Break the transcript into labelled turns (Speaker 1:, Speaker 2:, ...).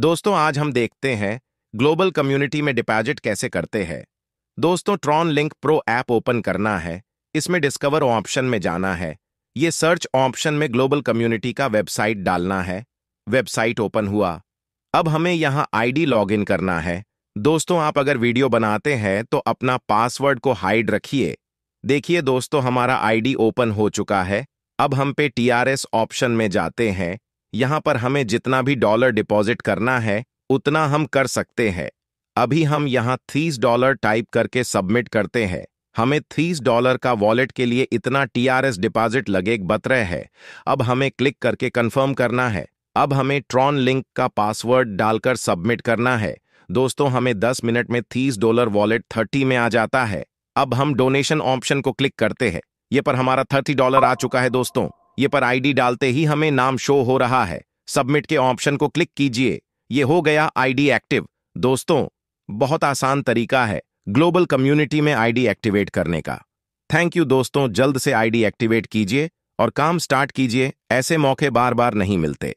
Speaker 1: दोस्तों आज हम देखते हैं ग्लोबल कम्युनिटी में डिपॉजिट कैसे करते हैं दोस्तों Tron link pro app open करना है इसमें डिस्कवर ऑप्शन में जाना है ये सर्च ऑप्शन में ग्लोबल कम्युनिटी का वेबसाइट डालना है वेबसाइट ओपन हुआ अब हमें यहाँ आईडी लॉगिन करना है दोस्तों आप अगर वीडियो बनाते हैं तो अपना पासवर्ड को हाइड रखिए देखिए दोस्तों हमारा आईडी ओपन हो चुका है अब हम पे टीआरएस ऑप्शन में जाते हैं यहाँ पर हमें जितना भी डॉलर डिपॉजिट करना है उतना हम कर सकते हैं अभी हम यहाँ थीस डॉलर टाइप करके सबमिट करते हैं हमें थीस डॉलर का वॉलेट के लिए इतना टीआरएस डिपॉजिट लगे बतरे है अब हमें क्लिक करके कंफर्म करना है अब हमें ट्रॉन लिंक का पासवर्ड डालकर सबमिट करना है दोस्तों हमें 10 मिनट में थीस डॉलर वॉलेट 30 में आ जाता है अब हम डोनेशन ऑप्शन को क्लिक करते हैं ये पर हमारा 30 डॉलर आ चुका है दोस्तों ये पर आईडी डालते ही हमें नाम शो हो रहा है सबमिट के ऑप्शन को क्लिक कीजिए ये हो गया आईडी एक्टिव दोस्तों बहुत आसान तरीका है ग्लोबल कम्युनिटी में आईडी एक्टिवेट करने का थैंक यू दोस्तों जल्द से आईडी एक्टिवेट कीजिए और काम स्टार्ट कीजिए ऐसे मौके बार बार नहीं मिलते